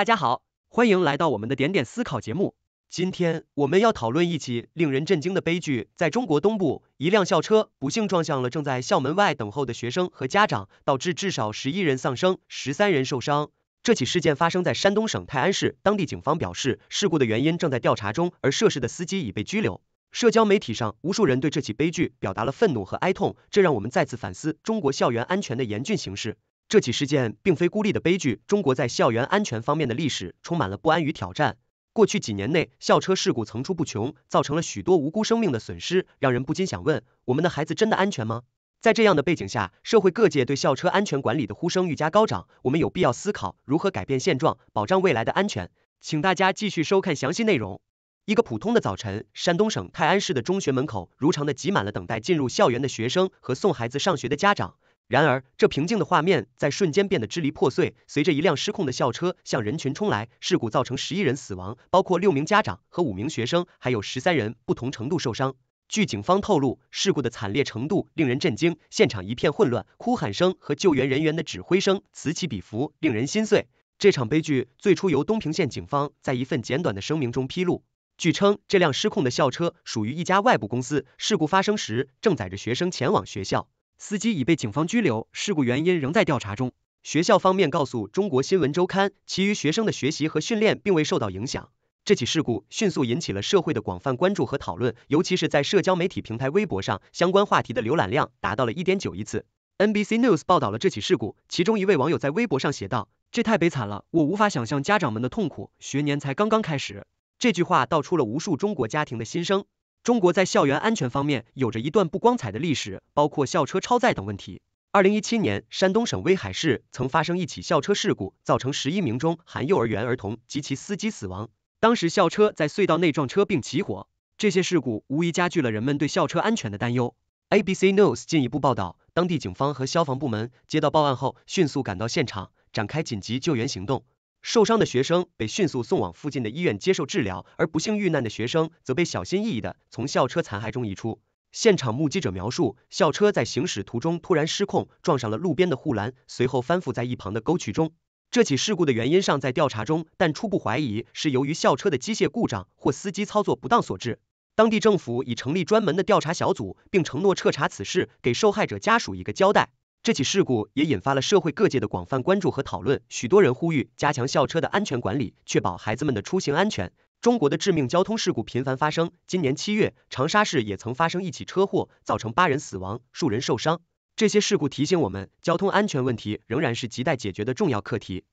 大家好，欢迎来到我们的点点思考节目。今天我们要讨论一起令人震惊的悲剧，在中国东部，一辆校车不幸撞向了正在校门外等候的学生和家长，导致至少十一人丧生，十三人受伤。这起事件发生在山东省泰安市，当地警方表示事故的原因正在调查中，而涉事的司机已被拘留。社交媒体上，无数人对这起悲剧表达了愤怒和哀痛，这让我们再次反思中国校园安全的严峻形势。这起事件并非孤立的悲剧，中国在校园安全方面的历史充满了不安与挑战。过去几年内，校车事故层出不穷，造成了许多无辜生命的损失，让人不禁想问：我们的孩子真的安全吗？在这样的背景下，社会各界对校车安全管理的呼声愈加高涨。我们有必要思考如何改变现状，保障未来的安全。请大家继续收看详细内容。一个普通的早晨，山东省泰安市的中学门口，如常的挤满了等待进入校园的学生和送孩子上学的家长。然而，这平静的画面在瞬间变得支离破碎。随着一辆失控的校车向人群冲来，事故造成十一人死亡，包括六名家长和五名学生，还有十三人不同程度受伤。据警方透露，事故的惨烈程度令人震惊，现场一片混乱，哭喊声和救援人员的指挥声此起彼伏，令人心碎。这场悲剧最初由东平县警方在一份简短的声明中披露。据称，这辆失控的校车属于一家外部公司，事故发生时正载着学生前往学校。司机已被警方拘留，事故原因仍在调查中。学校方面告诉中国新闻周刊，其余学生的学习和训练并未受到影响。这起事故迅速引起了社会的广泛关注和讨论，尤其是在社交媒体平台微博上，相关话题的浏览量达到了1.9亿次。NBC News 报道了这起事故，其中一位网友在微博上写道：“这太悲惨了，我无法想象家长们的痛苦，学年才刚刚开始。”这句话道出了无数中国家庭的心声。中国在校园安全方面有着一段不光彩的历史，包括校车超载等问题。二零一七年，山东省威海市曾发生一起校车事故，造成十一名中含幼儿园儿童及其司机死亡。当时校车在隧道内撞车并起火，这些事故无疑加剧了人们对校车安全的担忧。ABC News 进一步报道，当地警方和消防部门接到报案后，迅速赶到现场，展开紧急救援行动。受伤的学生被迅速送往附近的医院接受治疗，而不幸遇难的学生则被小心翼翼地从校车残骸中移出。现场目击者描述，校车在行驶途中突然失控，撞上了路边的护栏，随后翻覆在一旁的沟渠中。这起事故的原因尚在调查中，但初步怀疑是由于校车的机械故障或司机操作不当所致。当地政府已成立专门的调查小组，并承诺彻查此事，给受害者家属一个交代。这起事故也引发了社会各界的广泛关注和讨论，许多人呼吁加强校车的安全管理，确保孩子们的出行安全。中国的致命交通事故频繁发生，今年七月，长沙市也曾发生一起车祸，造成八人死亡，数人受伤。这些事故提醒我们，交通安全问题仍然是亟待解决的重要课题。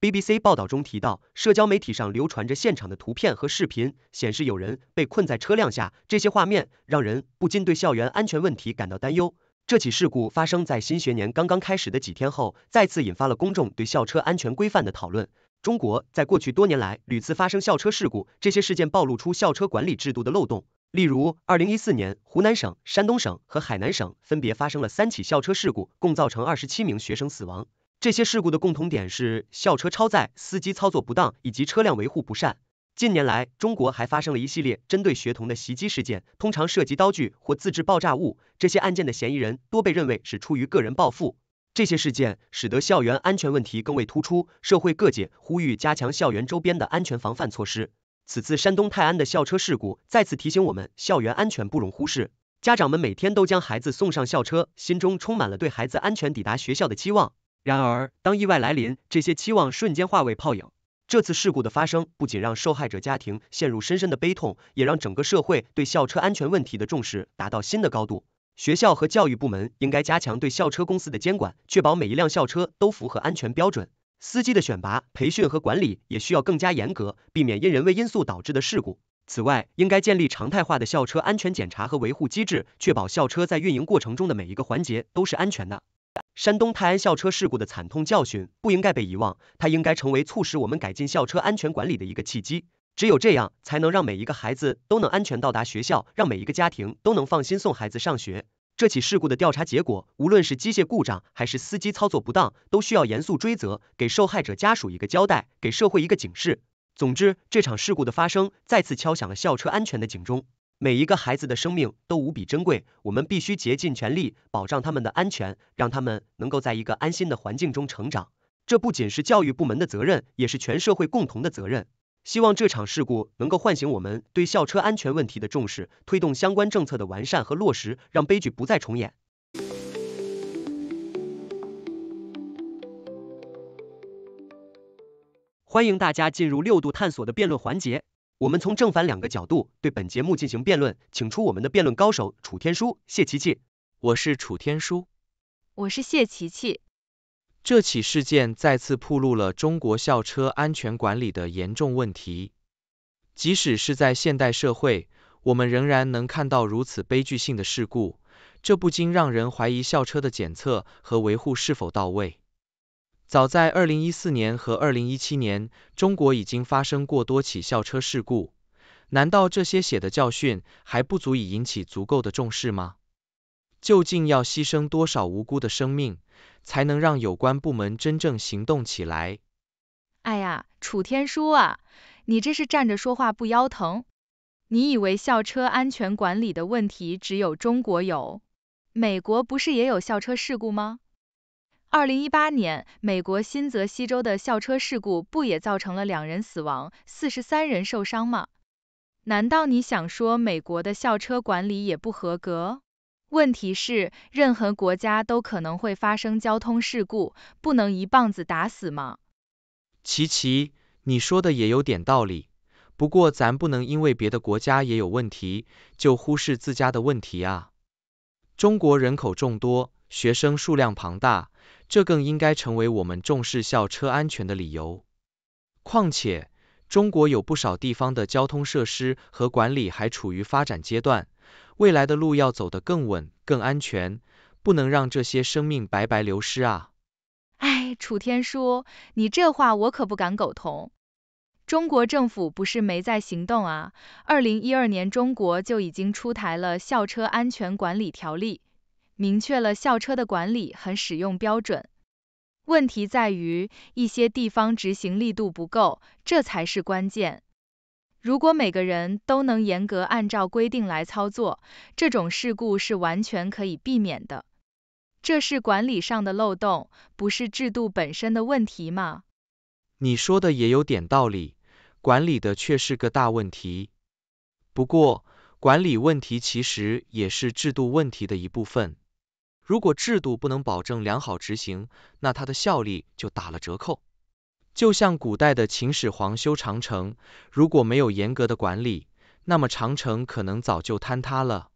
BBC 报道中提到，社交媒体上流传着现场的图片和视频，显示有人被困在车辆下，这些画面让人不禁对校园安全问题感到担忧。这起事故发生在新学年刚刚开始的几天后，再次引发了公众对校车安全规范的讨论。中国在过去多年来屡次发生校车事故，这些事件暴露出校车管理制度的漏洞。例如，二零一四年，湖南省、山东省和海南省分别发生了三起校车事故，共造成二十七名学生死亡。这些事故的共同点是校车超载、司机操作不当以及车辆维护不善。近年来，中国还发生了一系列针对学童的袭击事件，通常涉及刀具或自制爆炸物。这些案件的嫌疑人多被认为是出于个人报复。这些事件使得校园安全问题更为突出，社会各界呼吁加强校园周边的安全防范措施。此次山东泰安的校车事故再次提醒我们，校园安全不容忽视。家长们每天都将孩子送上校车，心中充满了对孩子安全抵达学校的期望。然而，当意外来临，这些期望瞬间化为泡影。这次事故的发生不仅让受害者家庭陷入深深的悲痛，也让整个社会对校车安全问题的重视达到新的高度。学校和教育部门应该加强对校车公司的监管，确保每一辆校车都符合安全标准。司机的选拔、培训和管理也需要更加严格，避免因人为因素导致的事故。此外，应该建立常态化的校车安全检查和维护机制，确保校车在运营过程中的每一个环节都是安全的。山东泰安校车事故的惨痛教训不应该被遗忘，它应该成为促使我们改进校车安全管理的一个契机。只有这样，才能让每一个孩子都能安全到达学校，让每一个家庭都能放心送孩子上学。这起事故的调查结果，无论是机械故障还是司机操作不当，都需要严肃追责，给受害者家属一个交代，给社会一个警示。总之，这场事故的发生，再次敲响了校车安全的警钟。每一个孩子的生命都无比珍贵，我们必须竭尽全力保障他们的安全，让他们能够在一个安心的环境中成长。这不仅是教育部门的责任，也是全社会共同的责任。希望这场事故能够唤醒我们对校车安全问题的重视，推动相关政策的完善和落实，让悲剧不再重演。欢迎大家进入六度探索的辩论环节。我们从正反两个角度对本节目进行辩论，请出我们的辩论高手楚天舒、谢琪琪。我是楚天舒，我是谢琪琪。这起事件再次暴露了中国校车安全管理的严重问题。即使是在现代社会，我们仍然能看到如此悲剧性的事故，这不禁让人怀疑校车的检测和维护是否到位。早在二零一四年和二零一七年，中国已经发生过多起校车事故，难道这些血的教训还不足以引起足够的重视吗？究竟要牺牲多少无辜的生命，才能让有关部门真正行动起来？哎呀，楚天舒啊，你这是站着说话不腰疼！你以为校车安全管理的问题只有中国有？美国不是也有校车事故吗？二零一八年，美国新泽西州的校车事故不也造成了两人死亡、四十三人受伤吗？难道你想说美国的校车管理也不合格？问题是，任何国家都可能会发生交通事故，不能一棒子打死吗？琪琪，你说的也有点道理，不过咱不能因为别的国家也有问题，就忽视自家的问题啊。中国人口众多，学生数量庞大。这更应该成为我们重视校车安全的理由。况且，中国有不少地方的交通设施和管理还处于发展阶段，未来的路要走得更稳、更安全，不能让这些生命白白流失啊！哎，楚天说：“你这话我可不敢苟同。中国政府不是没在行动啊，二零一二年中国就已经出台了校车安全管理条例。明确了校车的管理和使用标准，问题在于一些地方执行力度不够，这才是关键。如果每个人都能严格按照规定来操作，这种事故是完全可以避免的。这是管理上的漏洞，不是制度本身的问题吗？你说的也有点道理，管理的却是个大问题。不过，管理问题其实也是制度问题的一部分。如果制度不能保证良好执行，那它的效力就打了折扣。就像古代的秦始皇修长城，如果没有严格的管理，那么长城可能早就坍塌了。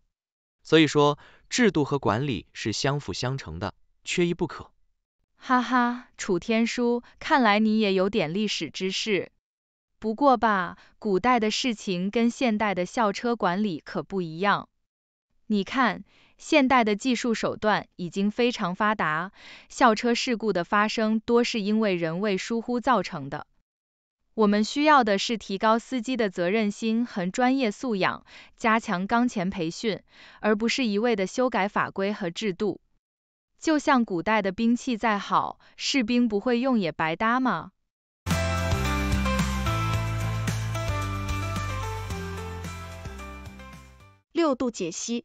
所以说，制度和管理是相辅相成的，缺一不可。哈哈，楚天书，看来你也有点历史知识。不过吧，古代的事情跟现代的校车管理可不一样。你看。现代的技术手段已经非常发达，校车事故的发生多是因为人为疏忽造成的。我们需要的是提高司机的责任心和专业素养，加强岗前培训，而不是一味的修改法规和制度。就像古代的兵器再好，士兵不会用也白搭嘛。六度解析。